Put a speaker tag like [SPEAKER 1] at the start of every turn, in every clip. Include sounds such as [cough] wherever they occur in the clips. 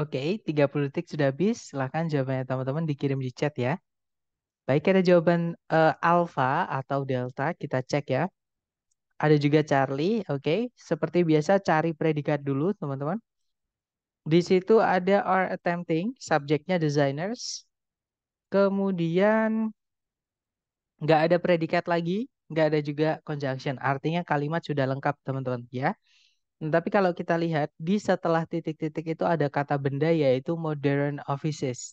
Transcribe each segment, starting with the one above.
[SPEAKER 1] Oke, 30 detik sudah habis. Silahkan jawabannya teman-teman dikirim di chat ya. Baik, ada jawaban eh, alpha atau delta. Kita cek ya. Ada juga Charlie. Oke, seperti biasa cari predikat dulu teman-teman. Di situ ada are attempting, subjeknya designers. Kemudian nggak ada predikat lagi, nggak ada juga conjunction. Artinya kalimat sudah lengkap teman-teman ya. Tapi kalau kita lihat di setelah titik-titik itu ada kata benda yaitu modern offices.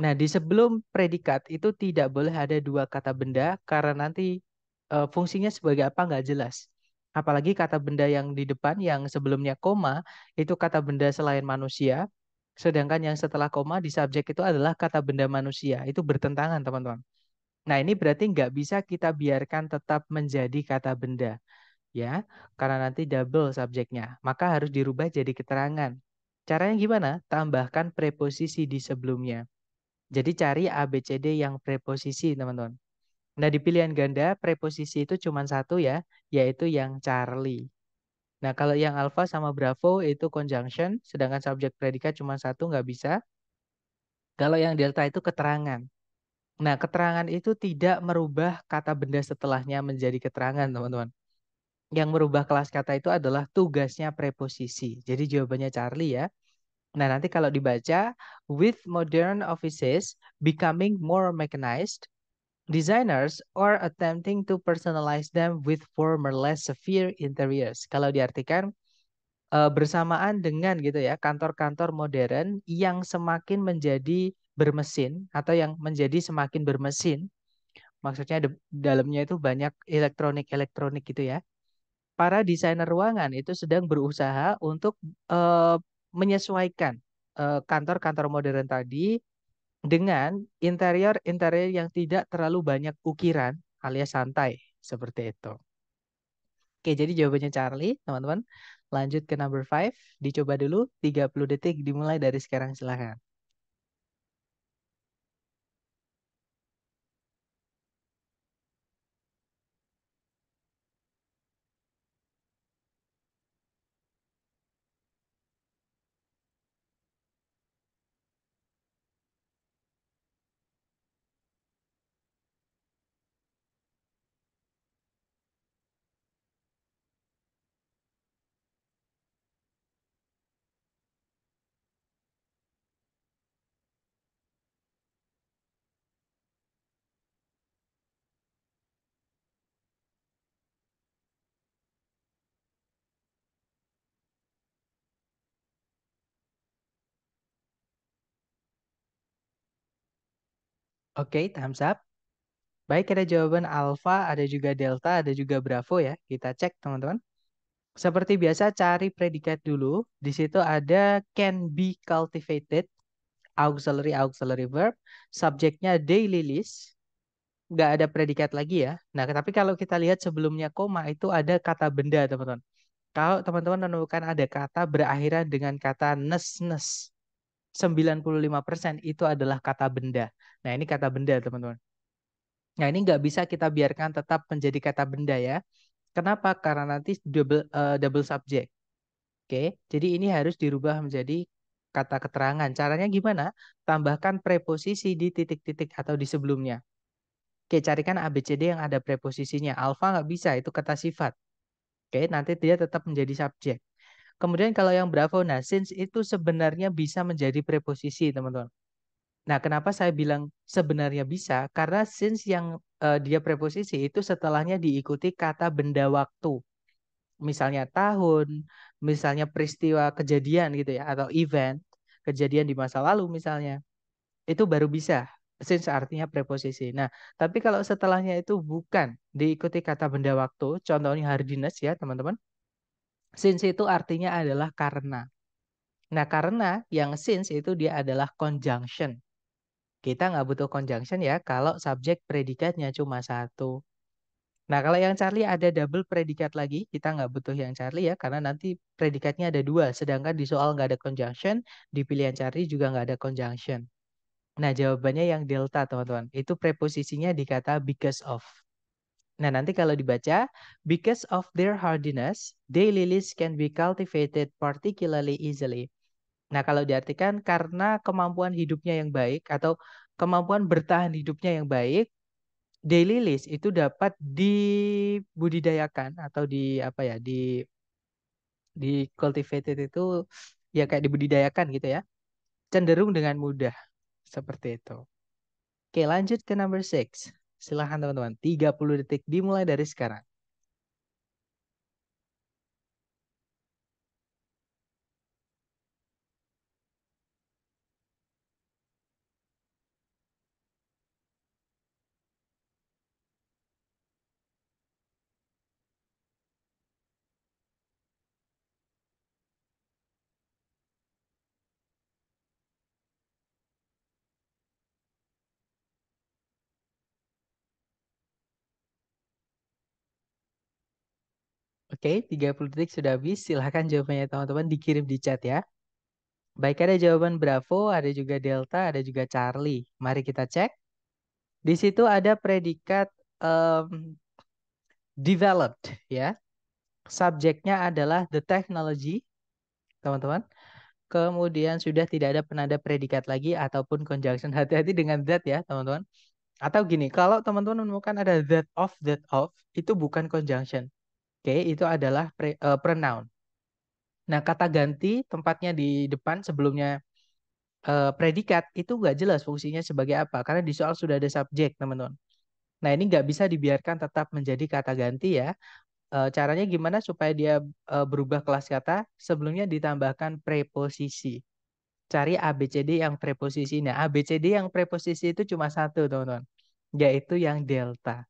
[SPEAKER 1] Nah, di sebelum predikat itu tidak boleh ada dua kata benda karena nanti e, fungsinya sebagai apa nggak jelas. Apalagi kata benda yang di depan yang sebelumnya koma itu kata benda selain manusia, sedangkan yang setelah koma di subjek itu adalah kata benda manusia. Itu bertentangan, teman-teman. Nah, ini berarti nggak bisa kita biarkan tetap menjadi kata benda ya, karena nanti double subjeknya. Maka harus dirubah jadi keterangan. Caranya gimana? Tambahkan preposisi di sebelumnya. Jadi cari ABCD yang preposisi, teman-teman. Nah, di pilihan ganda, preposisi itu cuma satu ya, yaitu yang Charlie. Nah, kalau yang alpha sama bravo itu conjunction, sedangkan subjek predikat cuma satu, nggak bisa. Kalau yang delta itu keterangan. Nah, keterangan itu tidak merubah kata benda setelahnya menjadi keterangan, teman-teman yang merubah kelas kata itu adalah tugasnya preposisi. Jadi jawabannya Charlie ya. Nah, nanti kalau dibaca with modern offices becoming more mechanized, designers are attempting to personalize them with former less severe interiors. Kalau diartikan e, bersamaan dengan gitu ya kantor-kantor modern yang semakin menjadi bermesin atau yang menjadi semakin bermesin maksudnya dalamnya itu banyak elektronik elektronik gitu ya para desainer ruangan itu sedang berusaha untuk uh, menyesuaikan eh, kantor-kantor uh, modern tadi dengan interior-interior yang tidak terlalu banyak ukiran alias santai seperti itu. Oke, jadi jawabannya Charlie, teman-teman. Lanjut ke number 5, dicoba dulu 30 detik dimulai dari sekarang silahkan. Oke, thumbs up. Baik, ada jawaban alfa, ada juga delta, ada juga bravo ya. Kita cek, teman-teman. Seperti biasa, cari predikat dulu. Di situ ada can be cultivated, auxiliary, auxiliary verb. Subjeknya daily list. Nggak ada predikat lagi ya. Nah, tapi kalau kita lihat sebelumnya koma itu ada kata benda, teman-teman. Kalau teman-teman menemukan ada kata berakhiran dengan kata nes-nes. 95% itu adalah kata benda. Nah, ini kata benda, teman-teman. Nah, ini nggak bisa kita biarkan tetap menjadi kata benda ya. Kenapa? Karena nanti double uh, double subject. Oke, jadi ini harus dirubah menjadi kata keterangan. Caranya gimana? Tambahkan preposisi di titik-titik atau di sebelumnya. Oke, carikan ABCD yang ada preposisinya. Alfa nggak bisa, itu kata sifat. Oke, nanti dia tetap menjadi subjek. Kemudian kalau yang Bravo, nah since itu sebenarnya bisa menjadi preposisi, teman-teman. Nah, kenapa saya bilang sebenarnya bisa? Karena since yang uh, dia preposisi itu setelahnya diikuti kata benda waktu. Misalnya tahun, misalnya peristiwa kejadian gitu ya, atau event, kejadian di masa lalu misalnya. Itu baru bisa, since artinya preposisi. Nah, tapi kalau setelahnya itu bukan diikuti kata benda waktu, contohnya hardiness ya, teman-teman Since itu artinya adalah karena. Nah, karena yang since itu dia adalah conjunction. Kita nggak butuh conjunction ya kalau subjek predikatnya cuma satu. Nah, kalau yang Charlie ada double predikat lagi, kita nggak butuh yang Charlie ya, karena nanti predikatnya ada dua. Sedangkan di soal nggak ada conjunction, di pilihan Charlie juga nggak ada conjunction. Nah, jawabannya yang delta, teman-teman. Itu preposisinya dikata because of. Nah, nanti kalau dibaca, because of their hardiness, daily lilies can be cultivated particularly easily. Nah, kalau diartikan karena kemampuan hidupnya yang baik atau kemampuan bertahan hidupnya yang baik, daily lilies itu dapat dibudidayakan atau di apa ya, di di cultivated itu ya kayak dibudidayakan gitu ya. Cenderung dengan mudah seperti itu. Oke, lanjut ke number six. Silahkan teman-teman, 30 detik dimulai dari sekarang. Oke, 30 detik sudah habis. Silahkan jawabannya teman-teman dikirim di chat ya. Baik, ada jawaban Bravo, ada juga Delta, ada juga Charlie. Mari kita cek. Di situ ada predikat um, developed ya. Subjeknya adalah the technology, teman-teman. Kemudian sudah tidak ada penanda predikat lagi ataupun conjunction. Hati-hati dengan that ya, teman-teman. Atau gini, kalau teman-teman menemukan ada that of, that of, itu bukan conjunction. Oke, okay, itu adalah pre, uh, pronoun. Nah, kata ganti tempatnya di depan sebelumnya uh, predikat itu nggak jelas fungsinya sebagai apa karena di soal sudah ada subjek, teman-teman. Nah, ini nggak bisa dibiarkan tetap menjadi kata ganti ya. Uh, caranya gimana supaya dia uh, berubah kelas kata? Sebelumnya ditambahkan preposisi. Cari ABCD yang preposisi. Nah, ABCD yang preposisi itu cuma satu, teman-teman, yaitu yang delta.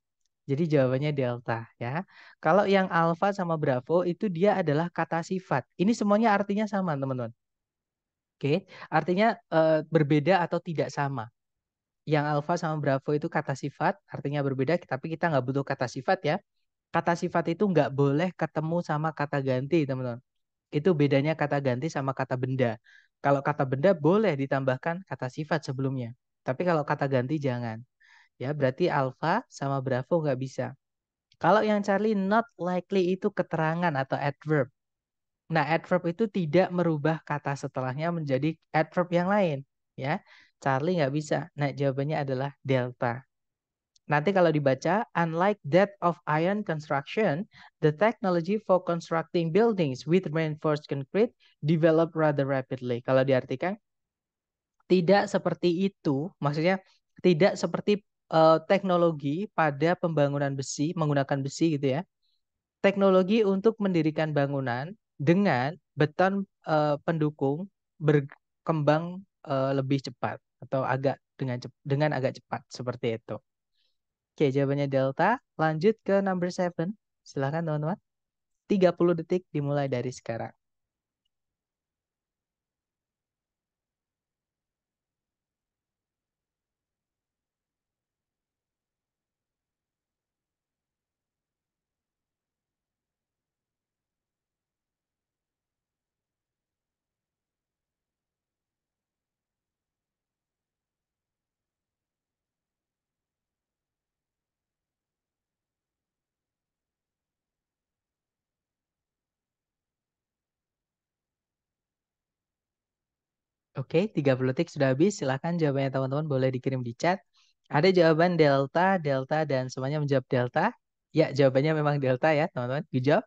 [SPEAKER 1] Jadi jawabannya delta ya. Kalau yang alfa sama bravo itu dia adalah kata sifat. Ini semuanya artinya sama teman-teman. Oke, artinya e, berbeda atau tidak sama. Yang alfa sama bravo itu kata sifat, artinya berbeda. Tapi kita nggak butuh kata sifat ya. Kata sifat itu nggak boleh ketemu sama kata ganti teman-teman. Itu bedanya kata ganti sama kata benda. Kalau kata benda boleh ditambahkan kata sifat sebelumnya. Tapi kalau kata ganti jangan. Ya, berarti alpha sama bravo nggak bisa. Kalau yang Charlie not likely itu keterangan atau adverb. Nah, adverb itu tidak merubah kata setelahnya menjadi adverb yang lain, ya. Charlie nggak bisa. Nah, jawabannya adalah delta. Nanti kalau dibaca, unlike that of iron construction, the technology for constructing buildings with reinforced concrete developed rather rapidly. Kalau diartikan, tidak seperti itu, maksudnya tidak seperti uh, teknologi pada pembangunan besi menggunakan besi gitu ya. Teknologi untuk mendirikan bangunan dengan beton uh, pendukung berkembang uh, lebih cepat atau agak dengan dengan agak cepat seperti itu. Oke, jawabannya delta. Lanjut ke number seven. Silahkan teman-teman. 30 detik dimulai dari sekarang. Oke, 30 detik sudah habis. Silahkan jawabannya teman-teman boleh dikirim di chat. Ada jawaban delta, delta, dan semuanya menjawab delta. Ya, jawabannya memang delta ya teman-teman. Good job.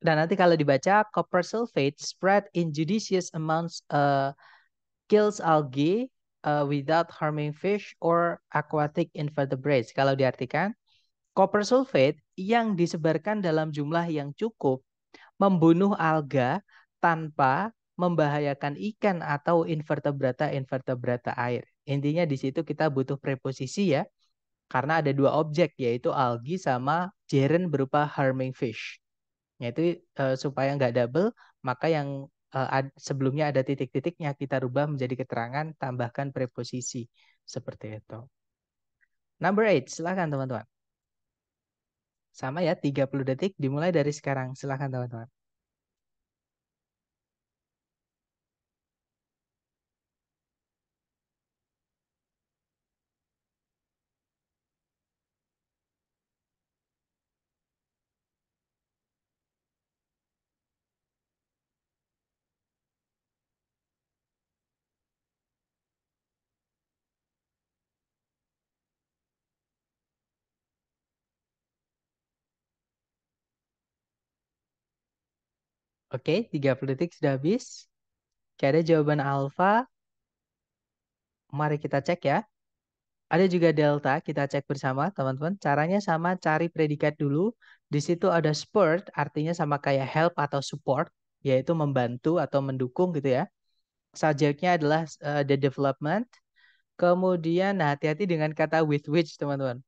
[SPEAKER 1] Dan nanti kalau dibaca, copper sulfate spread in judicious amounts uh, kills algae uh, without harming fish or aquatic invertebrates. Kalau diartikan, copper sulfate yang disebarkan dalam jumlah yang cukup membunuh alga tanpa membahayakan ikan atau invertebrata invertebrata air. Intinya di situ kita butuh preposisi ya, karena ada dua objek yaitu algi sama gerund berupa harming fish. Yaitu nah, uh, eh, supaya nggak double, maka yang uh, ad, sebelumnya ada titik-titiknya kita rubah menjadi keterangan, tambahkan preposisi seperti itu. Number eight, silahkan teman-teman. Sama ya, 30 detik dimulai dari sekarang. silahkan teman-teman. Oke, 30 detik sudah habis. Oke, ada jawaban alfa. Mari kita cek ya. Ada juga delta, kita cek bersama teman-teman. Caranya sama, cari predikat dulu. Di situ ada support, artinya sama kayak help atau support, yaitu membantu atau mendukung gitu ya. Subjeknya adalah uh, the development. Kemudian, nah hati-hati dengan kata with which teman-teman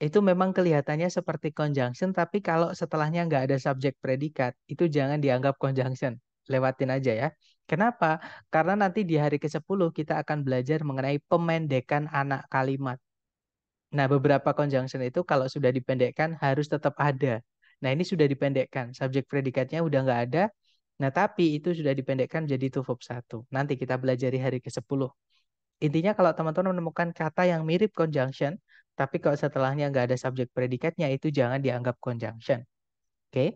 [SPEAKER 1] itu memang kelihatannya seperti conjunction, tapi kalau setelahnya nggak ada subjek predikat, itu jangan dianggap conjunction. Lewatin aja ya. Kenapa? Karena nanti di hari ke-10 kita akan belajar mengenai pemendekan anak kalimat. Nah, beberapa conjunction itu kalau sudah dipendekkan harus tetap ada. Nah, ini sudah dipendekkan. Subjek predikatnya udah nggak ada. Nah, tapi itu sudah dipendekkan jadi to verb 1. Nanti kita belajar di hari ke-10. Intinya kalau teman-teman menemukan kata yang mirip conjunction, tapi kalau setelahnya nggak ada subjek predikatnya itu jangan dianggap conjunction. Oke? Okay?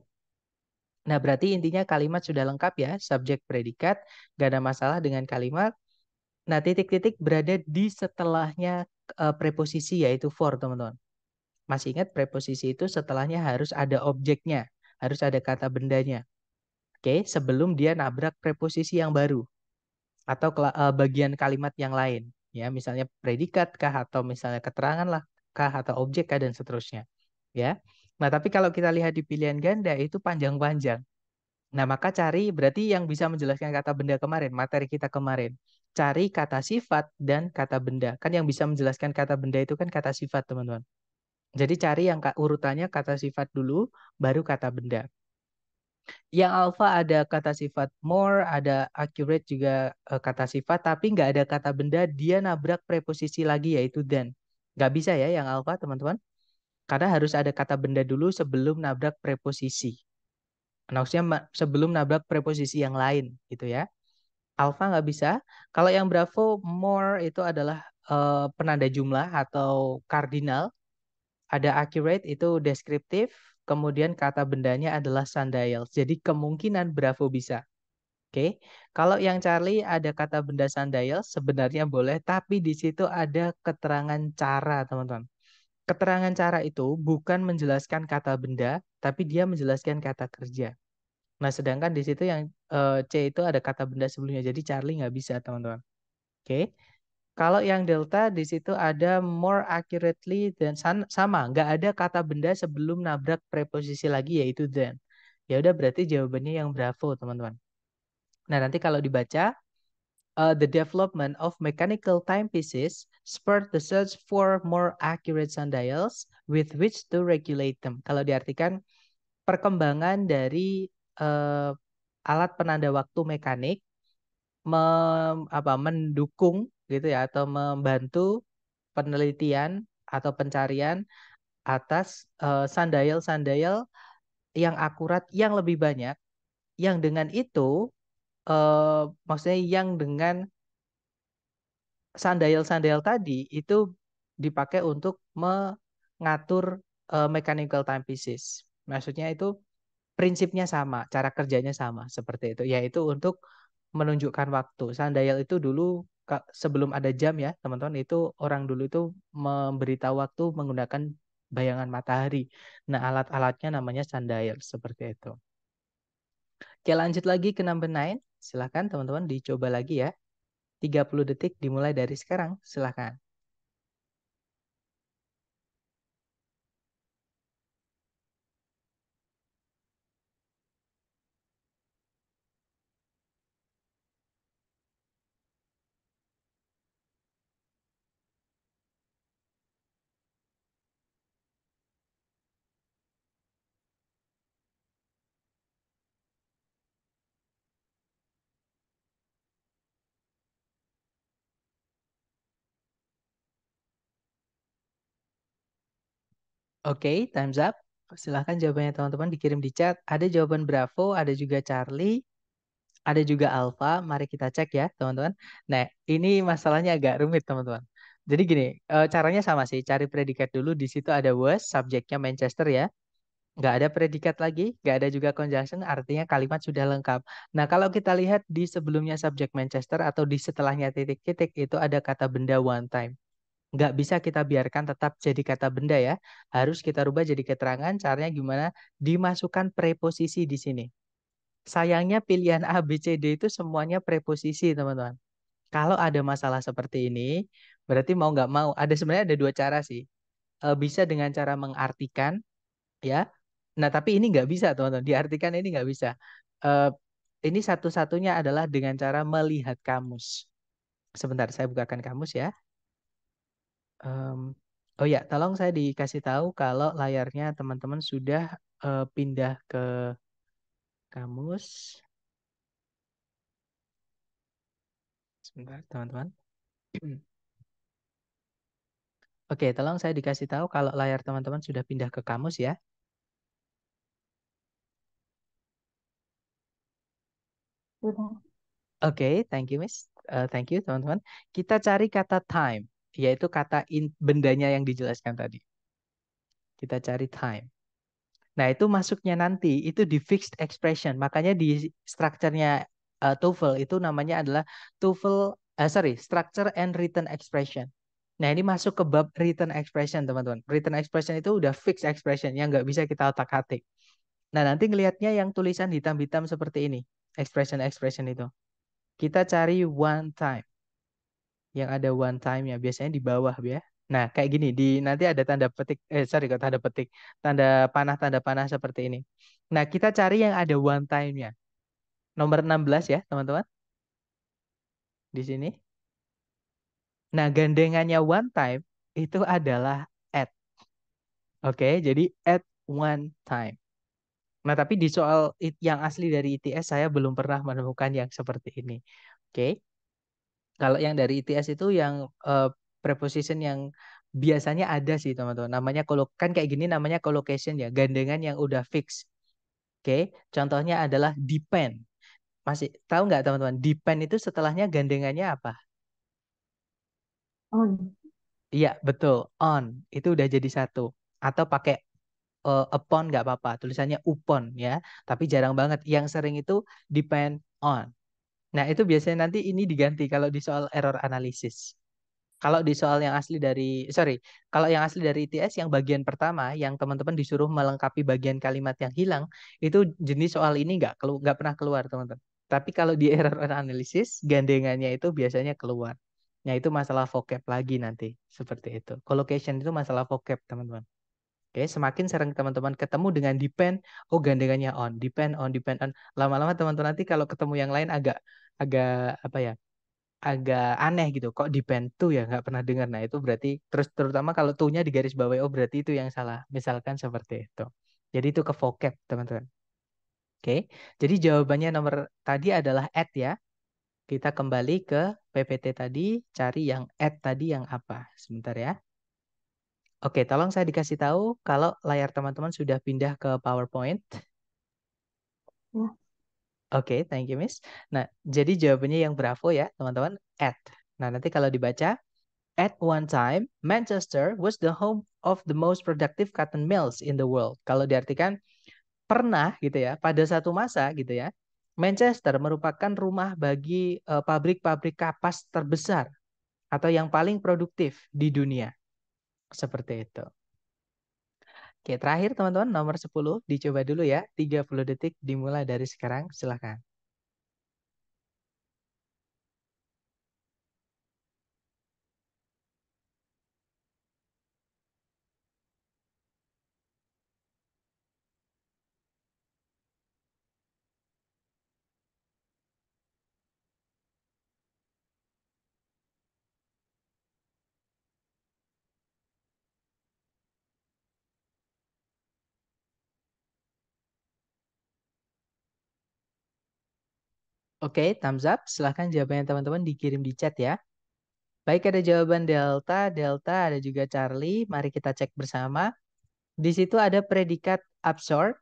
[SPEAKER 1] Nah, berarti intinya kalimat sudah lengkap ya, subjek predikat, nggak ada masalah dengan kalimat. Nah, titik-titik berada di setelahnya uh, preposisi yaitu for, teman-teman. Masih ingat preposisi itu setelahnya harus ada objeknya, harus ada kata bendanya. Oke, okay? sebelum dia nabrak preposisi yang baru atau eh, bagian kalimat yang lain ya misalnya predikat kah atau misalnya keterangan lah kah atau objek kah dan seterusnya ya nah tapi kalau kita lihat di pilihan ganda itu panjang-panjang nah maka cari berarti yang bisa menjelaskan kata benda kemarin materi kita kemarin cari kata sifat dan kata benda kan yang bisa menjelaskan kata benda itu kan kata sifat teman-teman jadi cari yang urutannya kata sifat dulu baru kata benda yang Alpha ada kata sifat more, ada accurate juga uh, kata sifat, tapi nggak ada kata benda, dia nabrak preposisi lagi yaitu then. Nggak bisa ya yang Alpha teman-teman. Karena harus ada kata benda dulu sebelum nabrak preposisi. Maksudnya sebelum nabrak preposisi yang lain gitu ya. Alpha nggak bisa. Kalau yang bravo, more itu adalah uh, penanda jumlah atau kardinal. Ada accurate itu deskriptif kemudian kata bendanya adalah sundial. Jadi kemungkinan Bravo bisa. Oke, kalau yang Charlie ada kata benda sundial sebenarnya boleh, tapi di situ ada keterangan cara, teman-teman. Keterangan cara itu bukan menjelaskan kata benda, tapi dia menjelaskan kata kerja. Nah, sedangkan di situ yang uh, C itu ada kata benda sebelumnya, jadi Charlie nggak bisa, teman-teman. Oke, okay. Kalau yang delta di situ ada more accurately dan sama, nggak ada kata benda sebelum nabrak preposisi lagi yaitu than. Ya udah berarti jawabannya yang bravo teman-teman. Nah nanti kalau dibaca uh, the development of mechanical timepieces spurred the search for more accurate sundials with which to regulate them. Kalau diartikan perkembangan dari uh, alat penanda waktu mekanik mem, apa, mendukung gitu ya atau membantu penelitian atau pencarian atas uh, eh, sundial yang akurat yang lebih banyak yang dengan itu uh, maksudnya yang dengan sundial-sundial tadi itu dipakai untuk mengatur uh, mechanical timepieces. Maksudnya itu prinsipnya sama, cara kerjanya sama seperti itu, yaitu untuk menunjukkan waktu. Sundial itu dulu sebelum ada jam ya teman-teman itu orang dulu itu memberitahu waktu menggunakan bayangan matahari. Nah alat-alatnya namanya sundial seperti itu. Oke lanjut lagi ke number 9. Silahkan teman-teman dicoba lagi ya. 30 detik dimulai dari sekarang. Silahkan. Oke, time's up. Silahkan jawabannya teman-teman dikirim di chat. Ada jawaban Bravo, ada juga Charlie, ada juga Alpha. Mari kita cek ya teman-teman. Nah, ini masalahnya agak rumit teman-teman. Jadi gini, eh, caranya sama sih. Cari predikat dulu. Di situ ada was, subjeknya Manchester ya. Nggak ada predikat lagi, nggak ada juga conjunction, artinya kalimat sudah lengkap. Nah, kalau kita lihat di sebelumnya subjek Manchester atau di setelahnya titik-titik, itu ada kata benda one time nggak bisa kita biarkan tetap jadi kata benda ya. Harus kita rubah jadi keterangan. Caranya gimana? Dimasukkan preposisi di sini. Sayangnya pilihan A, B, C, D itu semuanya preposisi, teman-teman. Kalau ada masalah seperti ini, berarti mau nggak mau. Ada sebenarnya ada dua cara sih. Eh, bisa dengan cara mengartikan, ya. Nah, tapi ini nggak bisa, teman-teman. Diartikan ini nggak bisa. Eh, ini satu-satunya adalah dengan cara melihat kamus. Sebentar, saya bukakan kamus ya. Um, oh ya, tolong saya dikasih tahu kalau layarnya teman-teman sudah, uh, pindah ke kamus. Sebentar teman-teman. [clears throat] Oke, tolong saya dikasih tahu kalau layar teman-teman sudah pindah ke kamus ya. Sudah. Oke, thank you Miss, Uh, thank you teman-teman. Kita cari kata time yaitu kata in, bendanya yang dijelaskan tadi. Kita cari time. Nah, itu masuknya nanti itu di fixed expression. Makanya di strukturnya uh, eh, TOEFL itu namanya adalah TOEFL uh, sorry, structure and written expression. Nah, ini masuk ke bab written expression, teman-teman. Written expression itu udah fixed expression yang nggak bisa kita otak-atik. Nah, nanti ngelihatnya yang tulisan hitam-hitam seperti ini. Expression-expression itu. Kita cari one time yang ada one time ya biasanya di bawah ya. Nah, kayak gini di nanti ada tanda petik eh sorry kok tanda petik, tanda panah tanda panah seperti ini. Nah, kita cari yang ada one time ya, Nomor 16 ya, teman-teman. Di sini. Nah, gandengannya one time itu adalah at. Oke, jadi at one time. Nah, tapi di soal yang asli dari ITS saya belum pernah menemukan yang seperti ini. Oke. Kalau yang dari ITS itu yang uh, preposition yang biasanya ada sih teman-teman. Namanya kalau kan kayak gini namanya collocation ya, gandengan yang udah fix. Oke, okay? contohnya adalah depend. Masih tahu nggak teman-teman? Depend itu setelahnya gandengannya apa? On. Iya betul, on itu udah jadi satu. Atau pakai uh, upon nggak apa-apa, tulisannya upon ya. Tapi jarang banget. Yang sering itu depend on. Nah, itu biasanya nanti ini diganti kalau di soal error analisis. Kalau di soal yang asli dari, sorry, kalau yang asli dari ITS yang bagian pertama, yang teman-teman disuruh melengkapi bagian kalimat yang hilang, itu jenis soal ini nggak kelu nggak pernah keluar teman-teman. Tapi kalau di [laughs] error analisis, gandengannya itu biasanya keluar. Nah, itu masalah vocab lagi nanti, seperti itu. Collocation itu masalah vocab, teman-teman. Oke, semakin sering teman-teman ketemu dengan depend, oh gandengannya on, depend on, depend on. Lama-lama teman-teman nanti kalau ketemu yang lain agak agak apa ya agak aneh gitu kok di band tuh ya nggak pernah dengar nah itu berarti terus terutama kalau tuhnya di garis bawah oh berarti itu yang salah misalkan seperti itu jadi itu ke vocab teman-teman oke jadi jawabannya nomor tadi adalah at ya kita kembali ke PPT tadi cari yang at tadi yang apa sebentar ya oke tolong saya dikasih tahu kalau layar teman-teman sudah pindah ke PowerPoint ya. Oke, thank you Miss. Nah, jadi jawabannya yang bravo ya, teman-teman. At. Nah, nanti kalau dibaca, at one time, Manchester was the home of the most productive cotton mills in the world. Kalau diartikan, pernah gitu ya, pada satu masa gitu ya, Manchester merupakan rumah bagi eh, pabrik-pabrik uh, kapas terbesar atau yang paling produktif di dunia. Seperti itu. Oke, terakhir teman-teman nomor 10 dicoba dulu ya. 30 detik dimulai dari sekarang, silakan. Oke, thumbs up. Silahkan jawabannya teman-teman dikirim di chat ya. Baik, ada jawaban delta, delta, ada juga Charlie. Mari kita cek bersama. Di situ ada predikat absorb,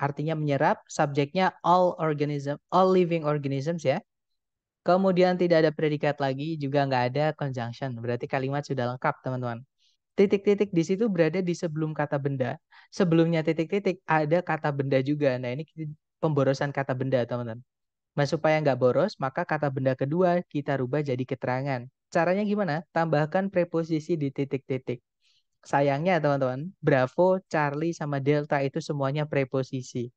[SPEAKER 1] artinya menyerap. Subjeknya all organism, all living organisms ya. Kemudian tidak ada predikat lagi, juga nggak ada conjunction. Berarti kalimat sudah lengkap, teman-teman. Titik-titik di situ berada di sebelum kata benda. Sebelumnya titik-titik ada kata benda juga. Nah, ini pemborosan kata benda, teman-teman. Nah, supaya nggak boros, maka kata benda kedua kita rubah jadi keterangan. Caranya gimana? Tambahkan preposisi di titik-titik. Sayangnya teman-teman, Bravo, Charlie, sama Delta itu semuanya preposisi.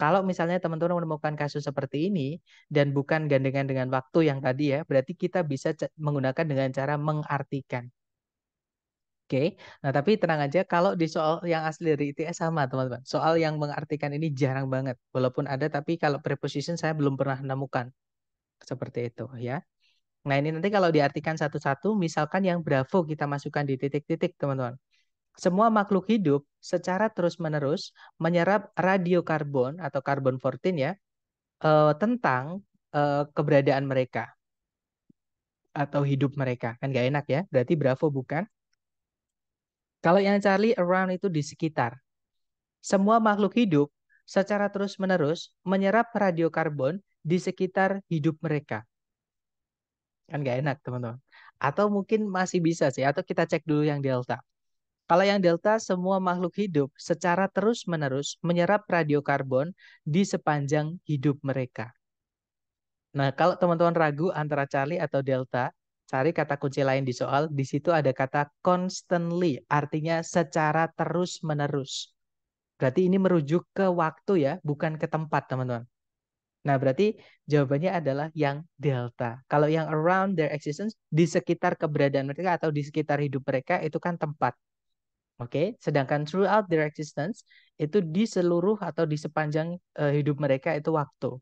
[SPEAKER 1] Kalau misalnya teman-teman menemukan kasus seperti ini dan bukan gandengan dengan waktu yang tadi ya, berarti kita bisa menggunakan dengan cara mengartikan. Oke, nah tapi tenang aja kalau di soal yang asli dari ITS sama teman-teman. Soal yang mengartikan ini jarang banget, walaupun ada tapi kalau preposition saya belum pernah nemukan seperti itu ya. Nah ini nanti kalau diartikan satu-satu, misalkan yang bravo kita masukkan di titik-titik teman-teman. Semua makhluk hidup secara terus-menerus menyerap radiokarbon atau karbon 14 ya eh, tentang eh, keberadaan mereka atau hidup mereka kan gak enak ya berarti bravo bukan kalau yang Charlie around itu di sekitar. Semua makhluk hidup secara terus-menerus menyerap radiokarbon di sekitar hidup mereka. Kan nggak enak, teman-teman. Atau mungkin masih bisa sih, atau kita cek dulu yang delta. Kalau yang delta, semua makhluk hidup secara terus-menerus menyerap radiokarbon di sepanjang hidup mereka. Nah, kalau teman-teman ragu antara Charlie atau Delta, Cari kata kunci lain di soal. Di situ ada kata constantly, artinya secara terus-menerus. Berarti ini merujuk ke waktu ya, bukan ke tempat, teman-teman. Nah, berarti jawabannya adalah yang delta. Kalau yang around their existence, di sekitar keberadaan mereka atau di sekitar hidup mereka, itu kan tempat. Oke, okay? sedangkan throughout their existence, itu di seluruh atau di sepanjang uh, hidup mereka itu waktu.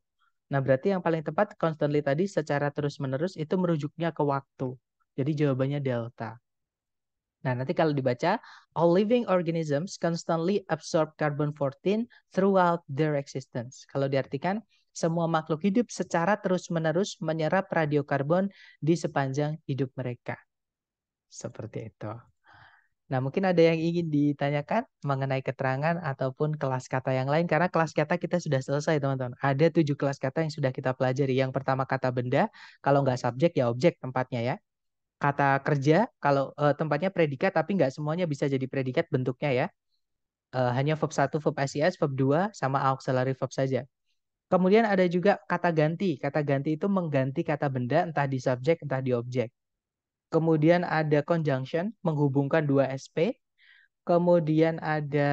[SPEAKER 1] Nah, berarti yang paling tepat constantly tadi secara terus-menerus itu merujuknya ke waktu. Jadi jawabannya delta. Nah, nanti kalau dibaca, all living organisms constantly absorb carbon-14 throughout their existence. Kalau diartikan, semua makhluk hidup secara terus-menerus menyerap radiokarbon di sepanjang hidup mereka. Seperti itu. Nah, mungkin ada yang ingin ditanyakan mengenai keterangan ataupun kelas kata yang lain, karena kelas kata kita sudah selesai, teman-teman. Ada tujuh kelas kata yang sudah kita pelajari. Yang pertama kata benda, kalau nggak subjek ya objek tempatnya ya. Kata kerja, kalau eh, tempatnya predikat, tapi nggak semuanya bisa jadi predikat bentuknya ya. Eh, hanya verb 1, verb SIS, verb 2, sama auxiliary verb saja. Kemudian ada juga kata ganti. Kata ganti itu mengganti kata benda entah di subjek, entah di objek kemudian ada conjunction menghubungkan dua SP, kemudian ada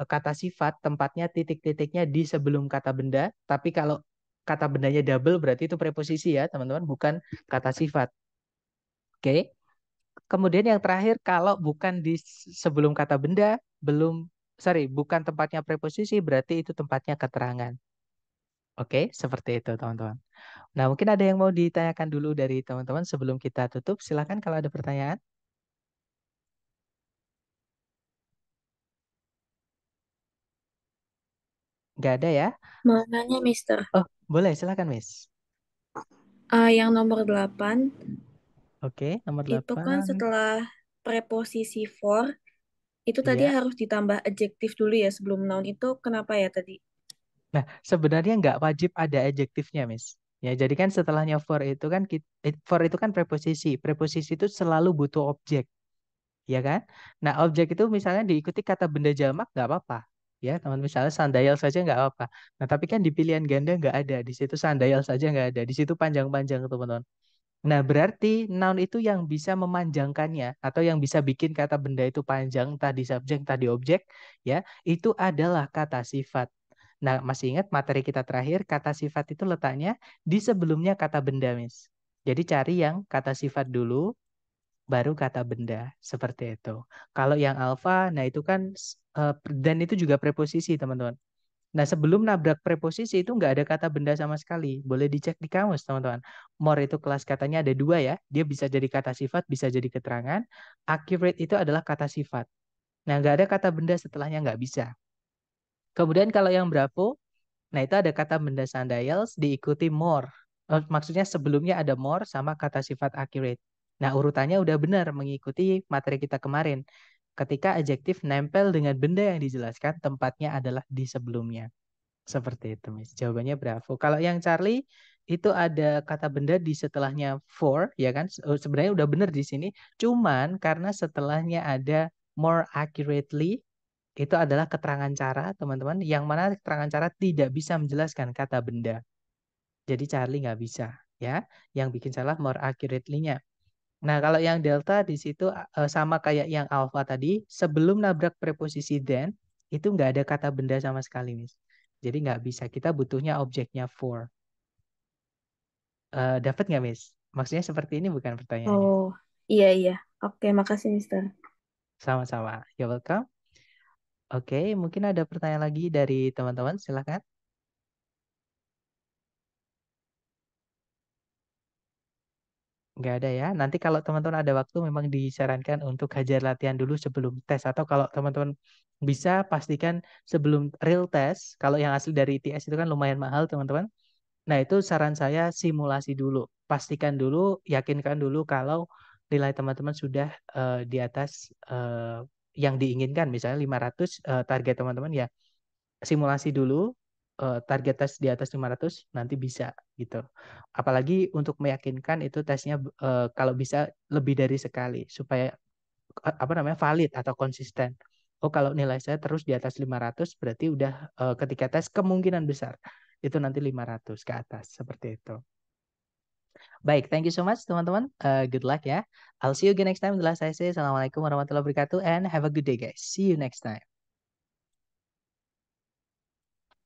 [SPEAKER 1] e, kata sifat tempatnya titik-titiknya di sebelum kata benda, tapi kalau kata bendanya double berarti itu preposisi ya teman-teman, bukan kata sifat. Oke. Okay. Kemudian yang terakhir kalau bukan di sebelum kata benda, belum sorry, bukan tempatnya preposisi berarti itu tempatnya keterangan. Oke, okay, seperti itu teman-teman. Nah, mungkin ada yang mau ditanyakan dulu dari teman-teman sebelum kita tutup. Silakan kalau ada pertanyaan. Gak ada ya? Mau nanya, Mister. Oh, boleh. Silakan, Miss. Uh, yang nomor delapan. Oke, nomor delapan. Itu kan setelah preposisi for, itu tadi iya. harus ditambah adjektif dulu ya sebelum noun itu. Kenapa ya tadi? Nah, sebenarnya nggak wajib ada adjektifnya, Miss. Ya, jadi kan setelahnya for itu kan for itu kan preposisi. Preposisi itu selalu butuh objek. Ya kan? Nah, objek itu misalnya diikuti kata benda jamak nggak apa-apa. Ya, teman misalnya sandal saja nggak apa-apa. Nah, tapi kan di pilihan ganda nggak ada. Di situ sandal saja nggak ada. Di situ panjang-panjang, teman-teman. Nah, berarti noun itu yang bisa memanjangkannya atau yang bisa bikin kata benda itu panjang, tadi subjek, tadi objek, ya, itu adalah kata sifat. Nah, masih ingat materi kita terakhir, kata sifat itu letaknya di sebelumnya kata benda, Miss. Jadi cari yang kata sifat dulu, baru kata benda, seperti itu. Kalau yang alfa, nah itu kan, eh, dan itu juga preposisi, teman-teman. Nah, sebelum nabrak preposisi itu nggak ada kata benda sama sekali. Boleh dicek di kamus, teman-teman. More itu kelas katanya ada dua ya. Dia bisa jadi kata sifat, bisa jadi keterangan. Accurate itu adalah kata sifat. Nah, nggak ada kata benda setelahnya nggak bisa. Kemudian kalau yang Bravo, nah itu ada kata benda Sandals diikuti more. Eh, maksudnya sebelumnya ada more sama kata sifat accurate. Nah urutannya udah benar mengikuti materi kita kemarin. Ketika adjektif nempel dengan benda yang dijelaskan, tempatnya adalah di sebelumnya. Seperti itu, Miss. Jawabannya Bravo. Kalau yang Charlie, itu ada kata benda di setelahnya for, ya kan? Sebenarnya udah benar di sini, cuman karena setelahnya ada more accurately, itu adalah keterangan cara, teman-teman, yang mana keterangan cara tidak bisa menjelaskan kata benda. Jadi Charlie nggak bisa, ya. Yang bikin salah more accurately-nya. Nah, kalau yang delta di situ eh, sama kayak yang alpha tadi, sebelum nabrak preposisi then, itu nggak ada kata benda sama sekali, Miss. Jadi nggak bisa. Kita butuhnya objeknya for. Uh, eh, Dapat nggak, Miss? Maksudnya seperti ini bukan pertanyaannya? Oh, iya, iya. Oke, makasih, Mister. Sama-sama. You're welcome. Oke, mungkin ada pertanyaan lagi dari teman-teman, silakan. Nggak ada ya. Nanti kalau teman-teman ada waktu memang disarankan untuk hajar latihan dulu sebelum tes atau kalau teman-teman bisa pastikan sebelum real tes, kalau yang asli dari ITS itu kan lumayan mahal, teman-teman. Nah, itu saran saya simulasi dulu. Pastikan dulu, yakinkan dulu kalau nilai teman-teman sudah uh, di atas uh, yang diinginkan misalnya 500 uh, eh, target teman-teman ya simulasi dulu uh, target tes di atas 500 nanti bisa gitu. Apalagi untuk meyakinkan itu tesnya uh, kalau bisa lebih dari sekali supaya uh, apa namanya valid atau konsisten. Oh kalau nilai saya terus di atas 500 berarti udah uh, ketika tes kemungkinan besar itu nanti 500 ke atas seperti itu. Baik, thank you so much teman-teman. Uh, good luck ya. I'll see you again next time. Assalamualaikum warahmatullahi wabarakatuh and have a good day guys. See you next time.